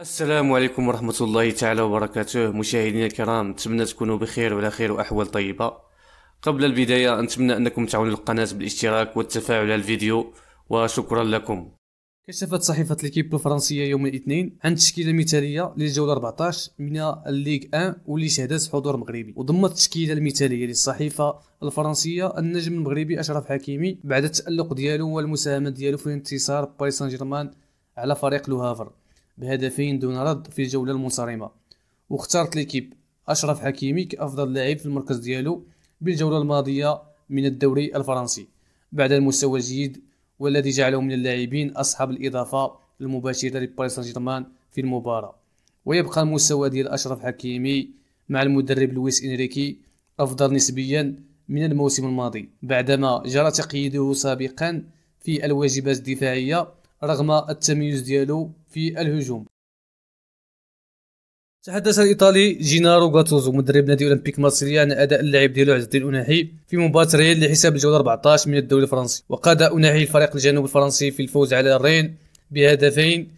السلام عليكم ورحمة الله تعالى وبركاته مشاهدينا الكرام نتمنى تكونوا بخير وعلى خير وأحوال طيبة قبل البداية نتمنى أنكم تعاونوا القناة بالاشتراك والتفاعل على الفيديو وشكرا لكم كشفت صحيفة ليكيب الفرنسية يوم الاثنين عن تشكيلة مثالية للجولة 14 من الليغ 1 واللي شهدت حضور مغربي وضمت التشكيلة المثالية للصحيفة الفرنسية النجم المغربي أشرف حكيمي بعد التألق ديالو والمساهمة ديالو في انتصار باريس سان جيرمان على فريق لوهافر بهدفين دون رد في الجولة المنصرمة واختارت ليكيب أشرف حكيمي كأفضل لاعب في المركز ديالو بالجولة الماضية من الدوري الفرنسي بعد المستوى الجيد والذي جعله من اللاعبين أصحاب الإضافة المباشرة لباريس سان جيرمان في المباراة ويبقى المستوى ديال أشرف حكيمي مع المدرب لويس إنريكي أفضل نسبيا من الموسم الماضي بعدما جرى تقييده سابقا في الواجبات الدفاعية رغم التميز ديالو في الهجوم تحدث الايطالي جينارو غاتوزو مدرب نادي اولمبيك مارسيليا عن اداء اللاعب ديالو عز الدين اوناحي في مباراه ريال لحساب الجوله 14 من الدوري الفرنسي وقاد اوناحي الفريق الجنوب الفرنسي في الفوز على الرين بهدفين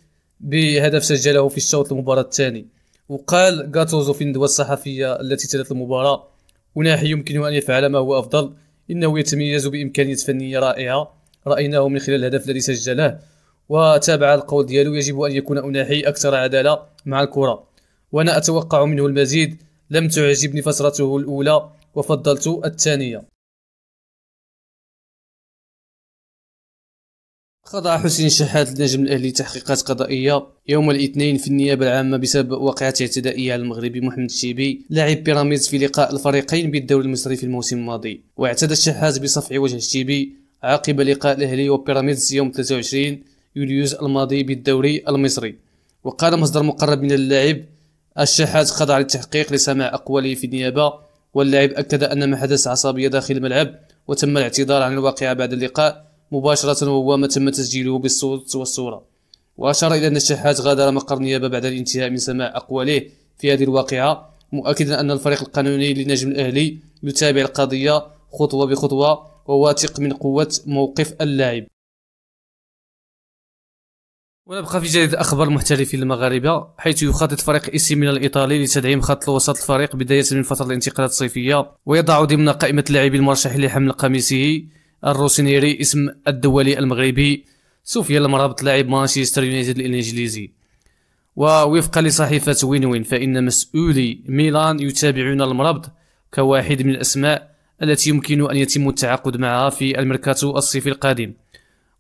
بهدف سجله في الشوط المباراه الثاني وقال غاتوزو في الندوه الصحفيه التي تلت المباراه اوناحي يمكنه ان يفعل ما هو افضل انه يتميز بامكانيات فنيه رائعه رايناه من خلال الهدف الذي سجله وتابع القول ديالو يجب أن يكون أناحي أكثر عدالة مع الكرة وأنا أتوقع منه المزيد لم تعجبني فترته الأولى وفضلت الثانية خضع حسين شحات النجم الاهلي تحقيقات قضائيه يوم الاثنين في النيابه العامه بسبب واقعه اعتدائيه على المغربي محمد الشيبي لاعب بيراميدز في لقاء الفريقين بالدوري المصري في الموسم الماضي واعتدى الشحات بصفع وجه الشيبي عقب لقاء الاهلي وبيراميدز يوم 23 يوليوز الماضي بالدوري المصري وقال مصدر مقرب من اللاعب الشحات خضع للتحقيق لسماع أقواله في النيابة واللاعب أكد أن ما حدث عصبية داخل الملعب وتم الاعتذار عن الواقعة بعد اللقاء مباشرة وهو ما تم تسجيله بالصوت والصورة وأشار إلى أن الشحات غادر مقر النيابة بعد الانتهاء من سماع أقواله في هذه الواقعة مؤكدا أن الفريق القانوني للنجم الأهلي يتابع القضية خطوة بخطوة وواثق من قوة موقف اللاعب ونبقى في جريدة أخبار المحترفين المغاربة حيث يخطط فريق إيسي ميلان الإيطالي لتدعيم خط الوسط الفريق بداية من فترة الانتقالات الصيفية ويضع ضمن قائمة اللاعبين المرشحين لحمل قميصه الروسينيري اسم الدولي المغربي سوفيا المرابط لاعب مانشستر يونايتد الإنجليزي ووفقا لصحيفة وين وين فإن مسؤولي ميلان يتابعون المرابط كواحد من الأسماء التي يمكن أن يتم التعاقد معها في الميركاتو الصيفي القادم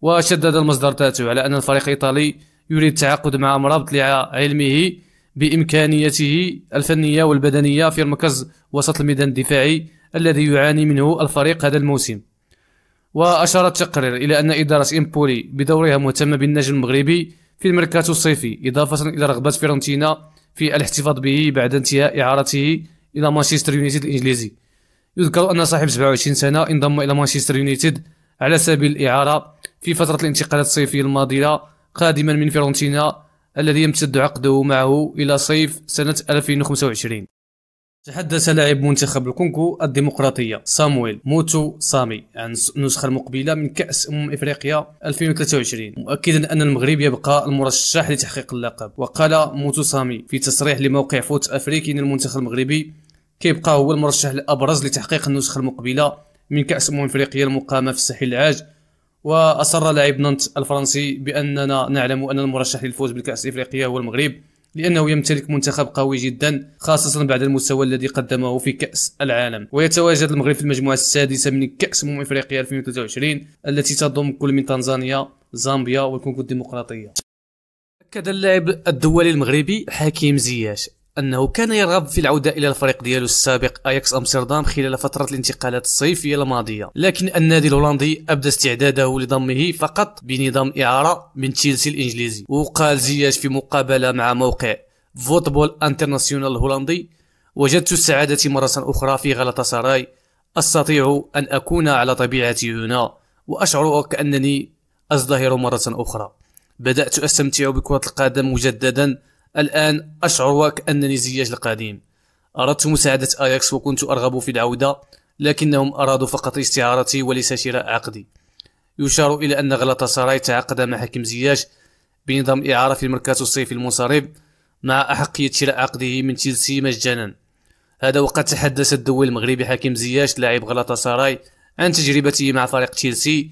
وشدد المصدر ذاته على أن الفريق الإيطالي يريد التعاقد مع مرابط لعلمه بإمكانيته الفنية والبدنية في مركز وسط الميدان الدفاعي الذي يعاني منه الفريق هذا الموسم وأشار التقرير إلى أن إدارة إمبولي بدورها مهتمة بالنجم المغربي في الميركاتو الصيفي إضافة إلى رغبة فيرنتينا في الاحتفاظ به بعد انتهاء إعارته إلى مانشستر يونايتد الإنجليزي يذكر أن صاحب 27 سنة انضم إلى مانشستر يونايتد على سبيل الإعارة في فترة الانتقالات الصيفية الماضية قادما من فيرونتينا الذي يمتد عقده معه إلى صيف سنة 2025 تحدث لاعب منتخب الكونغو الديمقراطية سامويل موتو سامي عن النسخة المقبلة من كأس أمم إفريقيا 2023 مؤكدا أن المغرب يبقى المرشح لتحقيق اللقب وقال موتو سامي في تصريح لموقع فوت أفريقي أن المنتخب المغربي كيبقى هو المرشح الأبرز لتحقيق النسخة المقبلة من كأس أمم إفريقيا المقامة في الساحل العاج واصر لاعب نانت الفرنسي باننا نعلم ان المرشح للفوز بالكاس الافريقيه هو المغرب لأنه يمتلك منتخب قوي جدا خاصة بعد المستوى الذي قدمه في كأس العالم ويتواجد المغرب في المجموعة السادسة من كأس أمم إفريقيا 2023 التي تضم كل من تنزانيا زامبيا والكونغو الديمقراطية أكد اللاعب الدولي المغربي حكيم زياش أنه كان يرغب في العودة إلى الفريق ديالو السابق أياكس أمستردام خلال فترة الانتقالات الصيفية الماضية لكن النادي الهولندي أبدى استعداده لضمه فقط بنظام إعارة من تشيلسي الإنجليزي وقال زياش في مقابلة مع موقع فوتبول انترناسيونال الهولندي وجدت السعادة مرة أخرى في غلطة سراي أستطيع أن أكون على طبيعتي هنا وأشعر كأنني أزدهر مرة أخرى بدأت أستمتع بكرة القدم مجددا الآن أشعر وكأنني زياج القديم أردت مساعدة أياكس وكنت أرغب في العودة لكنهم أرادوا فقط استعارتي وليس شراء عقدي يشار إلى أن غلط سراي تعاقد مع حكم زياج بنظام إعارة في المركز الصيفي المنصرف مع أحقية شراء عقده من تشيلسي مجانا هذا وقد تحدث الدول المغربي حكيم زياش لاعب سراي عن تجربته مع فريق تشيلسي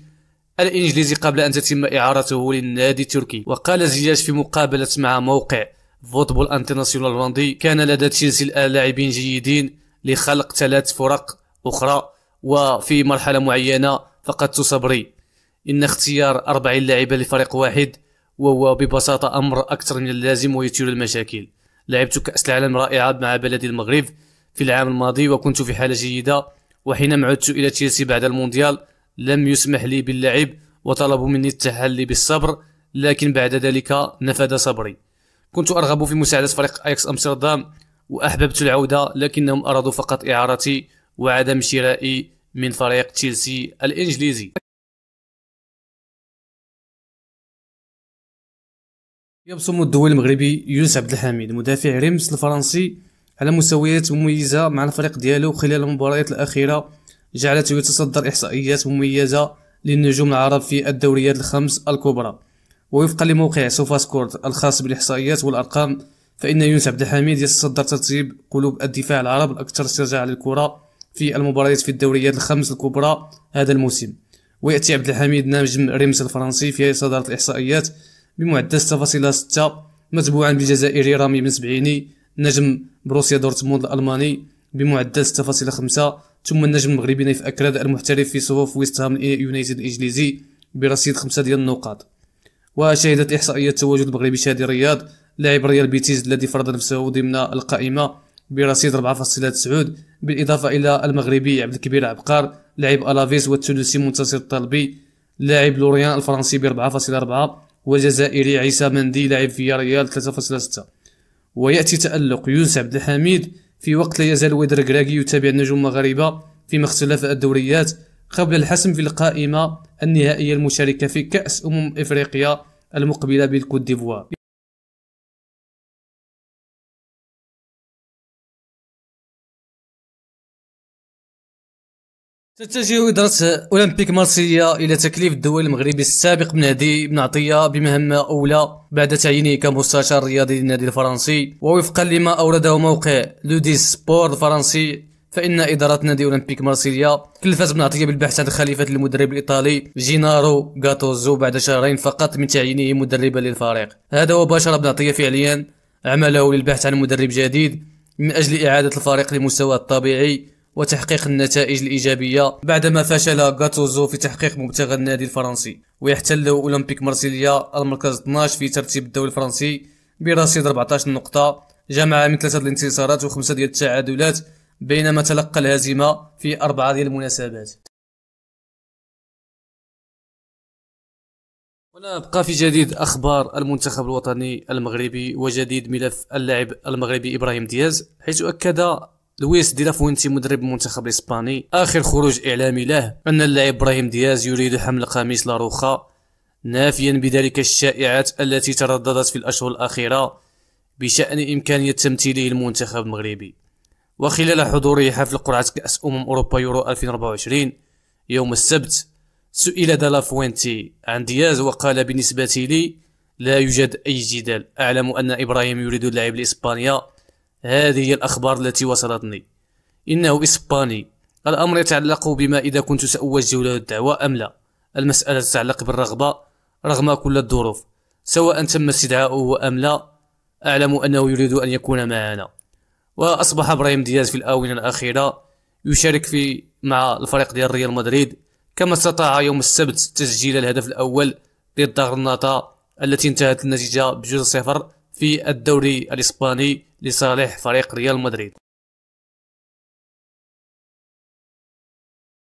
الإنجليزي قبل أن تتم إعارته للنادي التركي وقال زياش في مقابلة مع موقع فوتبول انترناسيونال الهولندي كان لدى تشيلسي لاعبين جيدين لخلق ثلاث فرق أخرى وفي مرحلة معينة فقدت صبري إن اختيار أربع لاعب لفريق واحد وهو ببساطة أمر أكثر من اللازم ويثير المشاكل لعبت كأس العالم رائعة مع بلدي المغرب في العام الماضي وكنت في حالة جيدة وحينما عدت إلى تشيلسي بعد المونديال لم يسمح لي باللعب وطلبوا مني التحلي بالصبر لكن بعد ذلك نفد صبري كنت أرغب في مساعدة فريق أياكس أمستردام وأحببت العودة لكنهم أرادوا فقط إعارتي وعدم شرائي من فريق تشيلسي الإنجليزي يبصم الدول المغربي يونس عبد الحميد مدافع ريمس الفرنسي على مستويات مميزة مع الفريق ديالو خلال المباريات الأخيرة جعلته يتصدر إحصائيات مميزة للنجوم العرب في الدوريات الخمس الكبرى ووفقا لموقع سوفاسكورد الخاص بالإحصائيات والأرقام فإن يونس عبد الحميد يتصدر ترتيب قلوب الدفاع العرب الأكثر استرجاعا للكرة في المباريات في الدوريات الخمس الكبرى هذا الموسم ويأتي عبد الحميد نجم ريمس الفرنسي في صدارة الإحصائيات بمعدل 6.6 متبوعا بالجزائري رامي بن سبعيني نجم بروسيا دورتموند الألماني بمعدل 6.5 ثم النجم المغربي نايف أكراد المحترف في صفوف ويست هام يونايتد الإنجليزي برصيد 5 ديال النقاط وشهدت إحصائيات تواجد المغربي شادي رياض لاعب ريال بيتيز الذي فرض نفسه ضمن القائمة برصيد 4.9 بالإضافة إلى المغربي عبد الكبير عبقار لاعب ألافيس والتونسي منتصر الطلبي لاعب لوريان الفرنسي ب 4.4 والجزائري عيسى مندي لاعب في ريال 3.6 ويأتي تألق يونس عبد الحميد في وقت لا يزال ويدر كراكي يتابع النجوم المغاربة في مختلف الدوريات قبل الحسم في القائمة النهائية المشاركة في كأس أمم إفريقيا المقبلة بالكوت ديفوار تتجه إدارة أولمبيك مارسيليا إلى تكليف الدول المغربي السابق من هدي بن عطية بمهمة أولى بعد تعيينه كمستشار رياضي للنادي الفرنسي ووفقا لما أورده موقع لودي سبور الفرنسي فإن إدارة نادي أولمبيك مارسيليا كلفت بنعطية بالبحث عن خليفة المدرب الإيطالي جينارو غاتوزو بعد شهرين فقط من تعيينه مدربا للفريق هذا وباشر بنعطية فعليا عمله للبحث عن مدرب جديد من أجل إعادة الفريق لمستواه الطبيعي وتحقيق النتائج الإيجابية بعدما فشل غاتوزو في تحقيق مبتغى النادي الفرنسي ويحتل أولمبيك مارسيليا المركز 12 في ترتيب الدوري الفرنسي برصيد 14 نقطة جمع من ثلاثة الانتصارات وخمسة ديال التعادلات بينما تلقى الهزيمة في أربعة ديال المناسبات ونبقى في جديد أخبار المنتخب الوطني المغربي وجديد ملف اللاعب المغربي إبراهيم دياز حيث أكد لويس دي مدرب المنتخب الإسباني آخر خروج إعلامي له أن اللاعب إبراهيم دياز يريد حمل قميص لاروخا نافيا بذلك الشائعات التي ترددت في الأشهر الأخيرة بشأن إمكانية تمثيله المنتخب المغربي وخلال حضوره حفل قرعة كأس أمم أوروبا يورو 2024 يوم السبت سئل دالا فوينتي عن دياز وقال بالنسبة لي لا يوجد أي جدال أعلم أن إبراهيم يريد اللعب لإسبانيا هذه هي الأخبار التي وصلتني إنه إسباني الأمر يتعلق بما إذا كنت سأوجه له الدعوة أم لا المسألة تتعلق بالرغبة رغم كل الظروف سواء تم استدعاؤه أم لا أعلم أنه يريد أن يكون معنا وأصبح إبراهيم دياز في الآونة الأخيرة يشارك في مع الفريق ديال ريال مدريد كما استطاع يوم السبت تسجيل الهدف الأول ضد غرناطة التي انتهت النتيجة بجوز صفر في الدوري الإسباني لصالح فريق ريال مدريد